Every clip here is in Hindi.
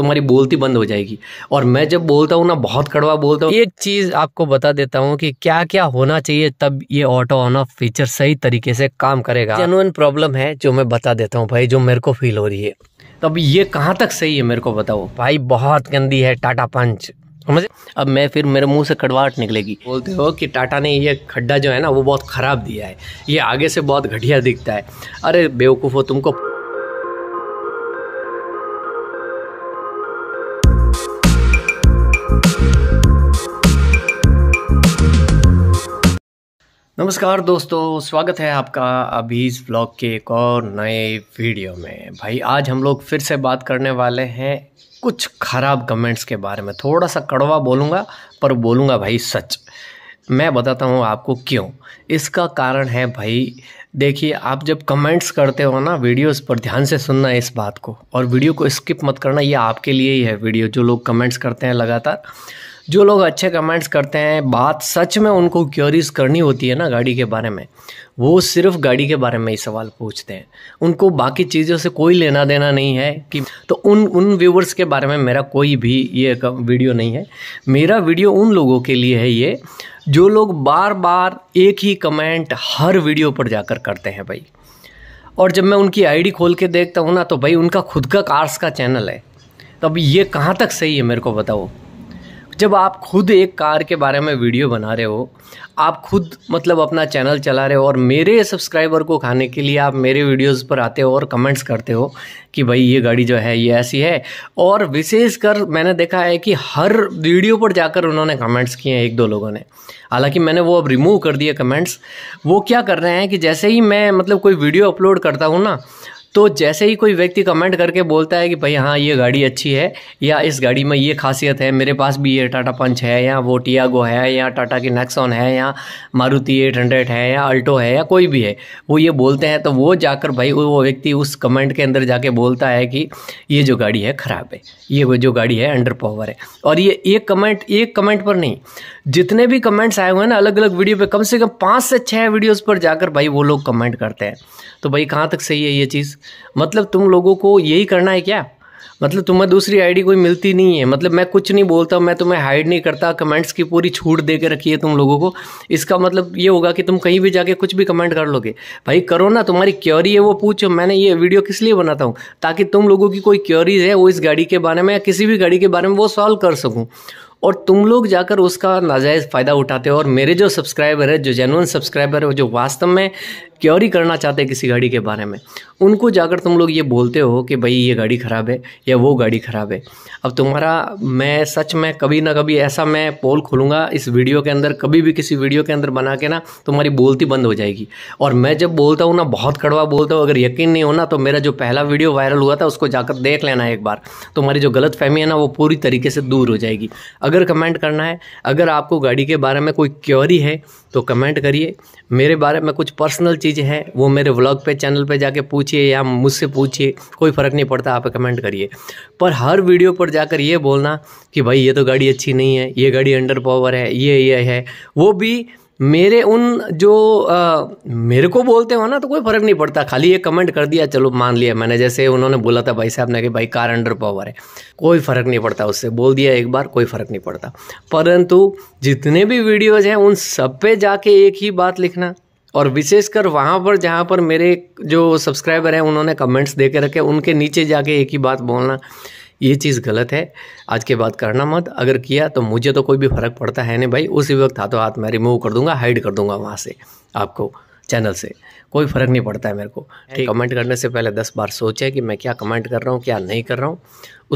तुम्हारी बोलती बंद हो जाएगी और मैं जब बोलता हूँ ना बहुत कड़वा बोलता हूँ एक चीज़ आपको बता देता हूँ कि क्या क्या होना चाहिए तब ये ऑटो ऑन ऑफ फीचर सही तरीके से काम करेगा जेनुअन प्रॉब्लम है जो मैं बता देता हूँ भाई जो मेरे को फील हो रही है तो अब ये कहाँ तक सही है मेरे को बताओ भाई बहुत गंदी है टाटा पंच समझे अब मैं फिर मेरे मुंह से कड़वाहट निकलेगी बोलते हो कि टाटा ने ये खड्डा जो है ना वो बहुत ख़राब दिया है ये आगे से बहुत घटिया दिखता है अरे बेवकूफ़ हो तुमको नमस्कार दोस्तों स्वागत है आपका अभी इस ब्लॉग के एक और नए वीडियो में भाई आज हम लोग फिर से बात करने वाले हैं कुछ ख़राब कमेंट्स के बारे में थोड़ा सा कड़वा बोलूँगा पर बोलूँगा भाई सच मैं बताता हूँ आपको क्यों इसका कारण है भाई देखिए आप जब कमेंट्स करते हो ना वीडियोस पर ध्यान से सुनना इस बात को और वीडियो को स्किप मत करना ये आपके लिए ही है वीडियो जो लोग कमेंट्स करते हैं लगातार जो लोग अच्छे कमेंट्स करते हैं बात सच में उनको क्यूरीज करनी होती है ना गाड़ी के बारे में वो सिर्फ गाड़ी के बारे में ही सवाल पूछते हैं उनको बाकी चीज़ों से कोई लेना देना नहीं है कि तो उन उन व्यूवर्स के बारे में मेरा कोई भी ये वीडियो नहीं है मेरा वीडियो उन लोगों के लिए है ये जो लोग बार बार एक ही कमेंट हर वीडियो पर जाकर करते हैं भाई और जब मैं उनकी आईडी खोल के देखता हूँ ना तो भाई उनका खुद का कार्स का चैनल है तब ये कहाँ तक सही है मेरे को बताओ जब आप खुद एक कार के बारे में वीडियो बना रहे हो आप खुद मतलब अपना चैनल चला रहे हो और मेरे सब्सक्राइबर को खाने के लिए आप मेरे वीडियोस पर आते हो और कमेंट्स करते हो कि भाई ये गाड़ी जो है ये ऐसी है और विशेषकर मैंने देखा है कि हर वीडियो पर जाकर उन्होंने कमेंट्स किए हैं एक दो लोगों ने हालांकि मैंने वो अब रिमूव कर दिए कमेंट्स वो क्या कर रहे हैं कि जैसे ही मैं मतलब कोई वीडियो अपलोड करता हूँ ना तो जैसे ही कोई व्यक्ति कमेंट करके बोलता है कि भाई हाँ ये गाड़ी अच्छी है या इस गाड़ी में ये खासियत है मेरे पास भी ये टाटा पंच है या वो टियागो है या टाटा की नेक्सॉन है या मारुति एट हंड्रेड है या अल्टो है या कोई भी है वो ये बोलते हैं तो वो जाकर भाई वो व्यक्ति उस कमेंट के अंदर जाके बोलता है कि ये जो गाड़ी है ख़राब है ये जो गाड़ी है अंडर पावर है और ये एक कमेंट एक कमेंट पर नहीं जितने भी कमेंट्स आए हुए हैं ना अलग अलग वीडियो पर कम से कम पाँच से छः वीडियोज़ पर जाकर भाई वो लोग कमेंट करते हैं तो भाई कहाँ तक सही है ये चीज़ मतलब तुम लोगों को यही करना है क्या मतलब तुम्हें दूसरी आईडी कोई मिलती नहीं है मतलब मैं कुछ नहीं बोलता मैं तुम्हें हाइड नहीं करता कमेंट्स की पूरी छूट दे के रखी है तुम लोगों को इसका मतलब ये होगा कि तुम कहीं भी जाके कुछ भी कमेंट कर लोगे भाई करो ना तुम्हारी क्योरी है वो पूछो मैंने ये वीडियो किस लिए बनाता हूँ ताकि तुम लोगों की कोई क्योरीज है वो इस गाड़ी के बारे में या किसी भी गाड़ी के बारे में वो सॉल्व कर सकूँ और तुम लोग जाकर उसका नाजायज़ फ़ायदा उठाते हो और मेरे जो सब्सक्राइबर है जो जेनुअन सब्सक्राइबर है जो वास्तव में क्योरी करना चाहते हैं किसी गाड़ी के बारे में उनको जाकर तुम लोग ये बोलते हो कि भाई ये गाड़ी ख़राब है या वो गाड़ी ख़राब है अब तुम्हारा मैं सच में कभी ना कभी ऐसा मैं पोल खोलूँगा इस वीडियो के अंदर कभी भी किसी वीडियो के अंदर बना के ना तुम्हारी बोलती बंद हो जाएगी और मैं जब बोलता हूँ ना बहुत कड़वा बोलता हूँ अगर यकीन नहीं होना तो मेरा जो पहला वीडियो वायरल हुआ था उसको जाकर देख लेना एक बार तुम्हारी जो गलत फहमी है ना वो पूरी तरीके से दूर हो जाएगी अगर कमेंट करना है अगर आपको गाड़ी के बारे में कोई क्योरी है तो कमेंट करिए मेरे बारे में कुछ पर्सनल चीज़ें हैं वो मेरे व्लॉग पे चैनल पे जाके पूछिए या मुझसे पूछिए कोई फ़र्क नहीं पड़ता आप कमेंट करिए पर हर वीडियो पर जाकर ये बोलना कि भाई ये तो गाड़ी अच्छी नहीं है ये गाड़ी अंडर पावर है ये ये है वो भी मेरे उन जो आ, मेरे को बोलते हो ना तो कोई फ़र्क नहीं पड़ता खाली ये कमेंट कर दिया चलो मान लिया मैंने जैसे उन्होंने बोला था भाई साहब ने कि भाई कार अंडर पावर है कोई फ़र्क नहीं पड़ता उससे बोल दिया एक बार कोई फ़र्क नहीं पड़ता परंतु जितने भी वीडियोज़ हैं उन सब पे जाके एक ही बात लिखना और विशेषकर वहाँ पर जहाँ पर मेरे जो सब्सक्राइबर हैं उन्होंने कमेंट्स दे के रखे उनके नीचे जाके एक ही बात बोलना ये चीज़ गलत है आज के बाद करना मत अगर किया तो मुझे तो कोई भी फ़र्क पड़ता है नहीं भाई उसी वक्त हाथों तो हाथ मैं रिमूव कर दूंगा हाइड कर दूंगा वहाँ से आपको चैनल से कोई फ़र्क नहीं पड़ता है मेरे को ठीक कमेंट करने से पहले दस बार सोचें कि मैं क्या कमेंट कर रहा हूँ क्या नहीं कर रहा हूँ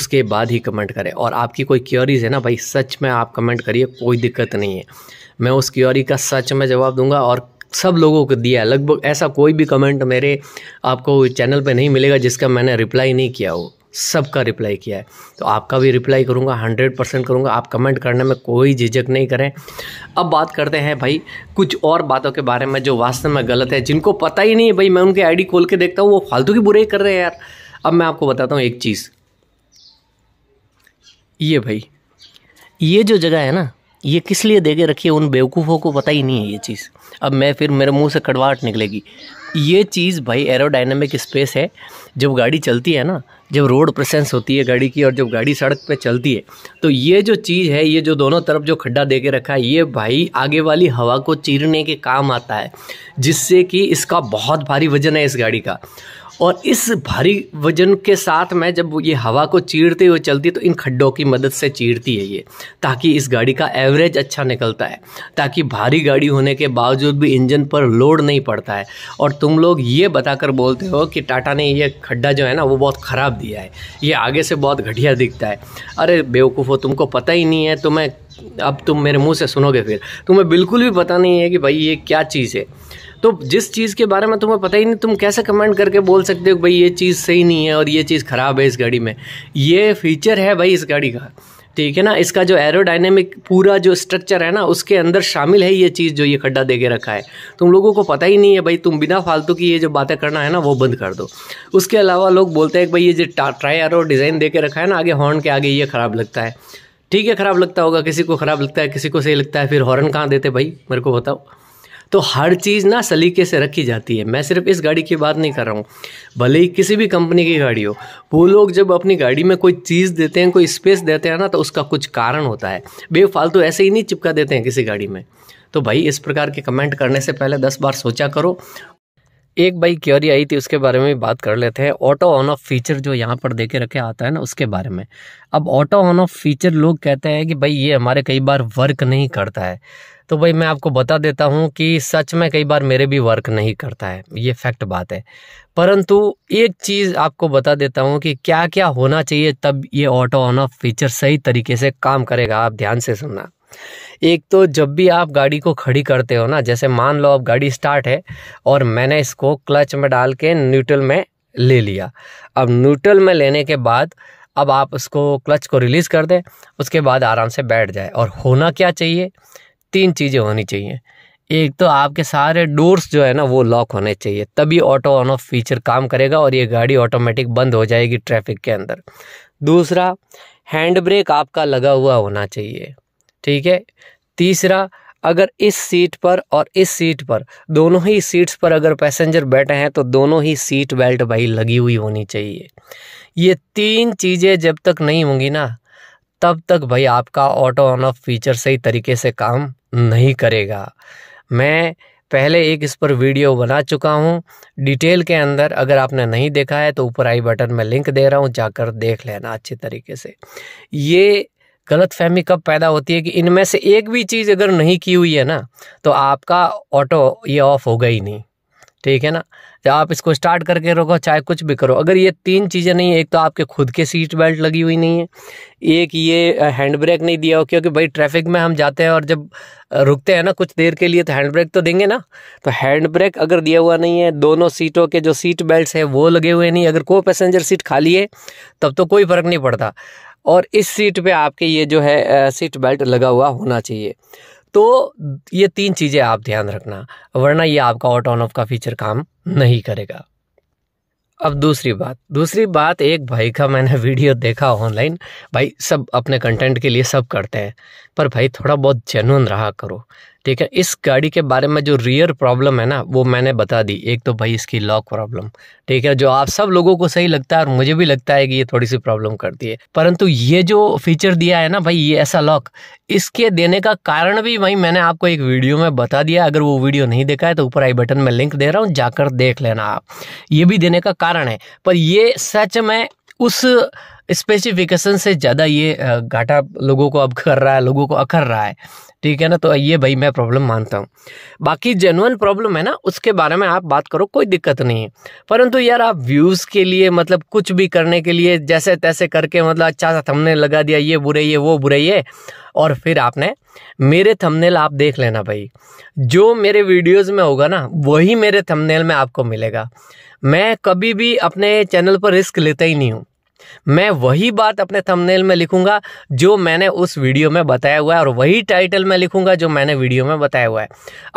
उसके बाद ही कमेंट करें और आपकी कोई क्योरीज है ना भाई सच में आप कमेंट करिए कोई दिक्कत नहीं है मैं उस क्योरी का सच में जवाब दूंगा और सब लोगों को दिया है लगभग ऐसा कोई भी कमेंट मेरे आपको चैनल पे नहीं मिलेगा जिसका मैंने रिप्लाई नहीं किया हो सबका रिप्लाई किया है तो आपका भी रिप्लाई करूँगा हंड्रेड परसेंट करूँगा आप कमेंट करने में कोई झिझक नहीं करें अब बात करते हैं भाई कुछ और बातों के बारे में जो वास्तव में गलत है जिनको पता ही नहीं है भाई मैं उनकी आईडी खोल के देखता हूँ वो फालतू की बुराई कर रहे हैं यार अब मैं आपको बताता हूँ एक चीज़ ये भाई ये जो जगह है ना ये किस लिए देके रखी है उन बेवकूफ़ों को पता ही नहीं है ये चीज़ अब मैं फिर मेरे मुंह से कड़वाहट निकलेगी ये चीज़ भाई एरोडाइनमिक स्पेस है जब गाड़ी चलती है ना जब रोड प्रेसेंस होती है गाड़ी की और जब गाड़ी सड़क पे चलती है तो ये जो चीज़ है ये जो दोनों तरफ जो खड्डा दे के रखा है ये भाई आगे वाली हवा को चीरने के काम आता है जिससे कि इसका बहुत भारी वजन है इस गाड़ी का और इस भारी वजन के साथ में जब ये हवा को चीरते हुए चलती है तो इन खड्डों की मदद से चीरती है ये ताकि इस गाड़ी का एवरेज अच्छा निकलता है ताकि भारी गाड़ी होने के बावजूद भी इंजन पर लोड नहीं पड़ता है और तुम लोग ये बताकर बोलते हो कि टाटा ने ये खड्डा जो है ना वो बहुत ख़राब दिया है ये आगे से बहुत घटिया दिखता है अरे बेवकूफ़ो तुमको पता ही नहीं है तुम्हें अब तुम मेरे मुँह से सुनोगे फिर तुम्हें बिल्कुल भी पता नहीं है कि भाई ये क्या चीज़ है तो जिस चीज़ के बारे में तुम्हें पता ही नहीं तुम कैसे कमेंट करके बोल सकते हो भाई ये चीज़ सही नहीं है और ये चीज़ ख़राब है इस गाड़ी में ये फीचर है भाई इस गाड़ी का ठीक है ना इसका जो एरोडाइनेमिक पूरा जो स्ट्रक्चर है ना उसके अंदर शामिल है ये चीज़ जो ये खड्डा दे के रखा है तुम लोगों को पता ही नहीं है भाई तुम बिना फालतू की ये जो बातें करना है ना वो बंद कर दो उसके अलावा लोग बोलते हैं कि भाई ये जो ट्राई एरो डिज़ाइन दे के रखा है ना आगे हॉर्न के आगे ये ख़राब लगता है ठीक है ख़राब लगता होगा किसी को ख़राब लगता है किसी को सही लगता है फिर हॉर्न कहाँ देते भाई मेरे को बताओ तो हर चीज़ ना सलीके से रखी जाती है मैं सिर्फ इस गाड़ी की बात नहीं कर रहा हूँ भले ही किसी भी कंपनी की गाड़ी हो वो लोग जब अपनी गाड़ी में कोई चीज़ देते हैं कोई स्पेस देते हैं ना तो उसका कुछ कारण होता है बेफालतू तो ऐसे ही नहीं चिपका देते हैं किसी गाड़ी में तो भाई इस प्रकार के कमेंट करने से पहले दस बार सोचा करो एक बाई क्योरी आई थी उसके बारे में भी बात कर लेते हैं ऑटो ऑन ऑफ फीचर जो यहाँ पर देखे रखे आता है ना उसके बारे में अब ऑटो ऑन ऑफ फीचर लोग कहते हैं कि भाई ये हमारे कई बार वर्क नहीं करता है तो भाई मैं आपको बता देता हूँ कि सच में कई बार मेरे भी वर्क नहीं करता है ये फैक्ट बात है परंतु एक चीज़ आपको बता देता हूँ कि क्या क्या होना चाहिए तब ये ऑटो ऑन ऑफ फीचर सही तरीके से काम करेगा आप ध्यान से सुनना एक तो जब भी आप गाड़ी को खड़ी करते हो ना जैसे मान लो आप गाड़ी स्टार्ट है और मैंने इसको क्लच में डाल के न्यूट्रल में ले लिया अब न्यूट्रल में लेने के बाद अब आप उसको क्लच को रिलीज़ कर दें उसके बाद आराम से बैठ जाए और होना क्या चाहिए तीन चीज़ें होनी चाहिए एक तो आपके सारे डोर्स जो है ना वो लॉक होने चाहिए तभी ऑटो ऑन ऑफ फीचर काम करेगा और ये गाड़ी ऑटोमेटिक बंद हो जाएगी ट्रैफिक के अंदर दूसरा हैंड ब्रेक आपका लगा हुआ होना चाहिए ठीक है तीसरा अगर इस सीट पर और इस सीट पर दोनों ही सीट्स पर अगर पैसेंजर बैठे हैं तो दोनों ही सीट बेल्ट भाई लगी हुई होनी चाहिए ये तीन चीज़ें जब तक नहीं होंगी ना तब तक भाई आपका ऑटो ऑन ऑफ फीचर सही तरीके से काम नहीं करेगा मैं पहले एक इस पर वीडियो बना चुका हूँ डिटेल के अंदर अगर आपने नहीं देखा है तो ऊपर आई बटन में लिंक दे रहा हूँ जाकर देख लेना अच्छे तरीके से ये गलत फहमी कब पैदा होती है कि इनमें से एक भी चीज़ अगर नहीं की हुई है ना तो आपका ऑटो ये ऑफ होगा ही नहीं ठीक है ना तो आप इसको स्टार्ट करके रखो चाहे कुछ भी करो अगर ये तीन चीज़ें नहीं है एक तो आपके खुद के सीट बेल्ट लगी हुई नहीं है एक ये हैंड ब्रेक नहीं दिया हो क्योंकि भाई ट्रैफिक में हम जाते हैं और जब रुकते हैं ना कुछ देर के लिए तो हैंड ब्रेक तो देंगे ना तो हैंड ब्रेक अगर दिया हुआ नहीं है दोनों सीटों के जो सीट बेल्ट हैं वो लगे हुए नहीं अगर कोई पैसेंजर सीट खाली है तब तो कोई फ़र्क नहीं पड़ता और इस सीट पे आपके ये जो है सीट बेल्ट लगा हुआ होना चाहिए तो ये तीन चीज़ें आप ध्यान रखना वरना ये आपका ऑट ऑन ऑफ का फीचर काम नहीं करेगा अब दूसरी बात दूसरी बात एक भाई का मैंने वीडियो देखा ऑनलाइन भाई सब अपने कंटेंट के लिए सब करते हैं पर भाई थोड़ा बहुत जेनुअन रहा करो ठीक है इस गाड़ी के बारे में जो रियर प्रॉब्लम है ना वो मैंने बता दी एक तो भाई इसकी लॉक प्रॉब्लम ठीक है जो आप सब लोगों को सही लगता है और मुझे भी लगता है कि ये थोड़ी सी प्रॉब्लम करती है परंतु ये जो फीचर दिया है ना भाई ये ऐसा लॉक इसके देने का कारण भी भाई मैंने आपको एक वीडियो में बता दिया अगर वो वीडियो नहीं देखा है तो ऊपर आई बटन में लिंक दे रहा हूँ जाकर देख लेना आप ये भी देने का कारण है पर ये सच में उस स्पेसिफिकेशन से ज़्यादा ये घाटा लोगों को अब कर रहा है लोगों को अखर रहा है ठीक है ना तो ये भाई मैं प्रॉब्लम मानता हूँ बाकी जेनुअन प्रॉब्लम है ना उसके बारे में आप बात करो कोई दिक्कत नहीं है परंतु यार आप व्यूज़ के लिए मतलब कुछ भी करने के लिए जैसे तैसे करके मतलब अच्छा सा थमने लगा दिया ये बुरे ये वो बुरे ये और फिर आपने मेरे थंबनेल आप देख लेना भाई जो मेरे वीडियोस में होगा ना वही मेरे थंबनेल में आपको मिलेगा मैं कभी भी अपने चैनल पर रिस्क लेता ही नहीं हूँ मैं वही बात अपने थंबनेल में लिखूंगा जो मैंने उस वीडियो में बताया हुआ है और वही टाइटल में लिखूंगा जो मैंने वीडियो में बताया हुआ है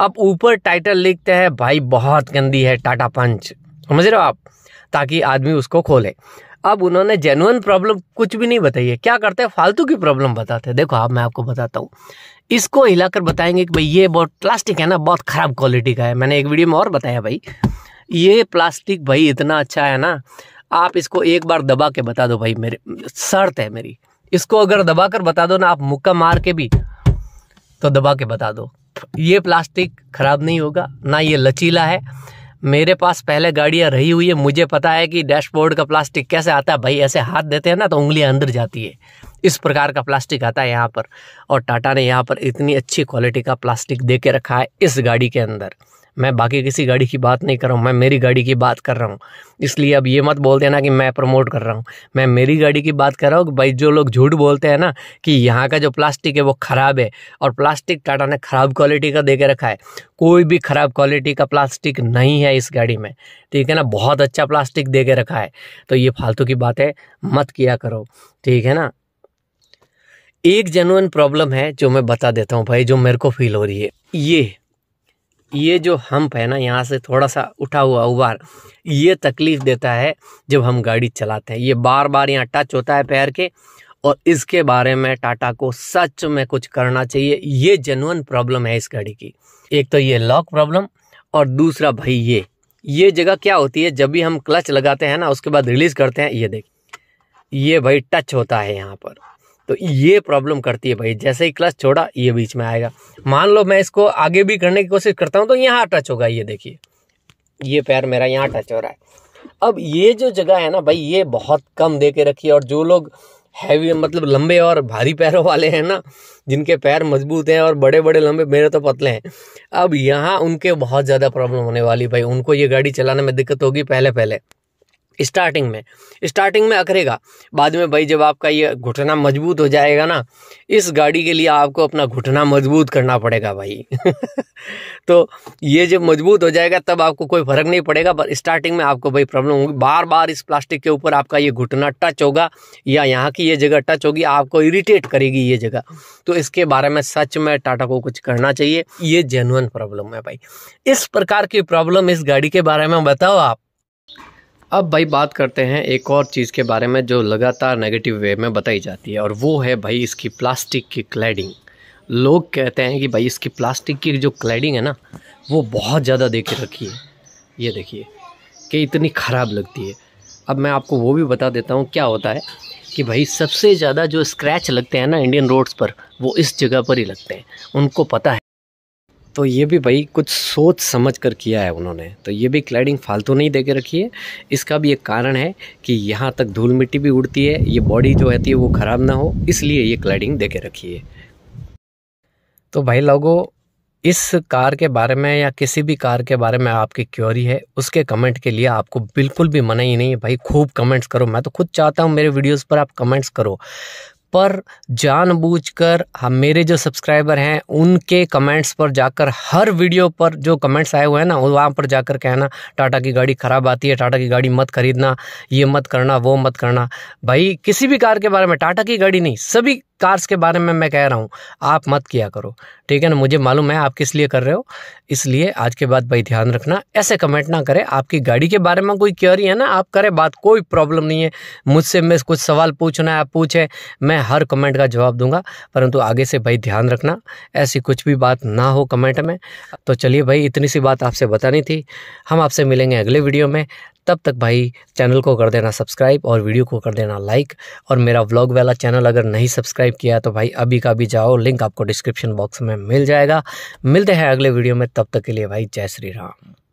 अब ऊपर टाइटल लिखते हैं भाई बहुत गंदी है टाटा पंच समझ रहे हो आप ताकि आदमी उसको खोले अब उन्होंने जेनुअन प्रॉब्लम कुछ भी नहीं बताई है क्या करते हैं फालतू की प्रॉब्लम बताते हैं देखो आप हाँ, मैं आपको बताता हूँ इसको हिलाकर बताएंगे कि भाई ये बहुत प्लास्टिक है ना बहुत ख़राब क्वालिटी का है मैंने एक वीडियो में और बताया भाई ये प्लास्टिक भाई इतना अच्छा है ना आप इसको एक बार दबा के बता दो भाई मेरे शर्त है मेरी इसको अगर दबा कर बता दो ना आप मुक्का मार के भी तो दबा के बता दो ये प्लास्टिक खराब नहीं होगा ना ये लचीला है मेरे पास पहले गाड़ियाँ रही हुई है मुझे पता है कि डैशबोर्ड का प्लास्टिक कैसे आता है भाई ऐसे हाथ देते हैं ना तो उंगलियाँ अंदर जाती है इस प्रकार का प्लास्टिक आता है यहाँ पर और टाटा ने यहाँ पर इतनी अच्छी क्वालिटी का प्लास्टिक दे के रखा है इस गाड़ी के अंदर मैं बाकी किसी गाड़ी की बात नहीं कर रहा हूँ मैं मेरी गाड़ी की बात कर रहा हूँ इसलिए अब ये मत बोल देना कि मैं प्रमोट कर रहा हूँ मैं मेरी गाड़ी की बात कर रहा हूँ भाई जो लोग झूठ बोलते हैं ना कि यहाँ का जो प्लास्टिक है वो ख़राब है और प्लास्टिक टाटा ने ख़राब क्वालिटी का दे के रखा है कोई भी ख़राब क्वालिटी का प्लास्टिक नहीं है इस गाड़ी में ठीक है ना बहुत अच्छा प्लास्टिक दे के रखा है तो ये फालतू की है मत किया करो ठीक है ना एक जेनुअन प्रॉब्लम है जो मैं बता देता हूँ भाई जो मेरे को फील हो रही है ये ये जो हम्प है ना यहाँ से थोड़ा सा उठा हुआ उबार ये तकलीफ देता है जब हम गाड़ी चलाते हैं ये बार बार यहाँ टच होता है पैर के और इसके बारे में टाटा को सच में कुछ करना चाहिए ये जेनुअन प्रॉब्लम है इस गाड़ी की एक तो ये लॉक प्रॉब्लम और दूसरा भाई ये ये जगह क्या होती है जब भी हम क्लच लगाते हैं ना उसके बाद रिलीज करते हैं ये देख ये भाई टच होता है यहाँ पर तो ये प्रॉब्लम करती है भाई जैसे ही क्लच छोड़ा ये बीच में आएगा मान लो मैं इसको आगे भी करने की कोशिश करता हूँ तो यहाँ टच होगा ये देखिए ये पैर मेरा यहाँ टच हो रहा है अब ये जो जगह है ना भाई ये बहुत कम दे के रखी है और जो लोग हैवी मतलब लंबे और भारी पैरों वाले हैं ना जिनके पैर मजबूत हैं और बड़े बड़े लंबे मेरे तो पतले हैं अब यहाँ उनके बहुत ज़्यादा प्रॉब्लम होने वाली भाई उनको ये गाड़ी चलाने में दिक्कत होगी पहले पहले स्टार्टिंग में स्टार्टिंग में अखरेगा बाद में भाई जब आपका ये घुटना मजबूत हो जाएगा ना इस गाड़ी के लिए आपको अपना घुटना मजबूत करना पड़ेगा भाई तो ये जब मजबूत हो जाएगा तब आपको कोई फर्क नहीं पड़ेगा पर स्टार्टिंग में आपको भाई प्रॉब्लम होगी बार बार इस प्लास्टिक के ऊपर आपका ये घुटना टच होगा या यहाँ की ये जगह टच होगी आपको इरीटेट करेगी ये जगह तो इसके बारे में सच में टाटा को कुछ करना चाहिए ये जेनुअन प्रॉब्लम है भाई इस प्रकार की प्रॉब्लम इस गाड़ी के बारे में बताओ आप अब भाई बात करते हैं एक और चीज़ के बारे में जो लगातार नेगेटिव वे में बताई जाती है और वो है भाई इसकी प्लास्टिक की क्लैडिंग लोग कहते हैं कि भाई इसकी प्लास्टिक की जो क्लैडिंग है ना वो बहुत ज़्यादा दे रखी है ये देखिए कि इतनी ख़राब लगती है अब मैं आपको वो भी बता देता हूँ क्या होता है कि भाई सबसे ज़्यादा जो स्क्रैच लगते हैं ना इंडियन रोड्स पर वो इस जगह पर ही लगते हैं उनको पता है तो ये भी भाई कुछ सोच समझ कर किया है उन्होंने तो ये भी क्लाइडिंग फालतू नहीं दे के रखी है इसका भी एक कारण है कि यहाँ तक धूल मिट्टी भी उड़ती है ये बॉडी जो रहती है वो ख़राब ना हो इसलिए ये क्लाइडिंग दे के रखी है तो भाई लोगों इस कार के बारे में या किसी भी कार के बारे में आपकी क्योरी है उसके कमेंट के लिए आपको बिल्कुल भी मना ही नहीं है भाई खूब कमेंट्स करो मैं तो खुद चाहता हूँ मेरे वीडियोस पर आप कमेंट्स करो पर जानबूझकर हम मेरे जो सब्सक्राइबर हैं उनके कमेंट्स पर जाकर हर वीडियो पर जो कमेंट्स आए हुए हैं ना वहाँ पर जाकर कहना टाटा की गाड़ी ख़राब आती है टाटा की गाड़ी मत खरीदना ये मत करना वो मत करना भाई किसी भी कार के बारे में टाटा की गाड़ी नहीं सभी कार्स के बारे में मैं कह रहा हूँ आप मत किया करो ठीक है ना मुझे मालूम है आप किस लिए कर रहे हो इसलिए आज के बाद भाई ध्यान रखना ऐसे कमेंट ना करें आपकी गाड़ी के बारे में कोई क्योरी है ना आप करें बात कोई प्रॉब्लम नहीं है मुझसे मैं कुछ सवाल पूछना है आप पूछें मैं हर कमेंट का जवाब दूंगा परंतु आगे से भाई ध्यान रखना ऐसी कुछ भी बात ना हो कमेंट में तो चलिए भाई इतनी सी बात आपसे बतानी थी हम आपसे मिलेंगे अगले वीडियो में तब तक भाई चैनल को कर देना सब्सक्राइब और वीडियो को कर देना लाइक और मेरा व्लॉग वाला चैनल अगर नहीं सब्सक्राइब किया तो भाई अभी का भी जाओ लिंक आपको डिस्क्रिप्शन बॉक्स में मिल जाएगा मिलते हैं अगले वीडियो में तब तक के लिए भाई जय श्री राम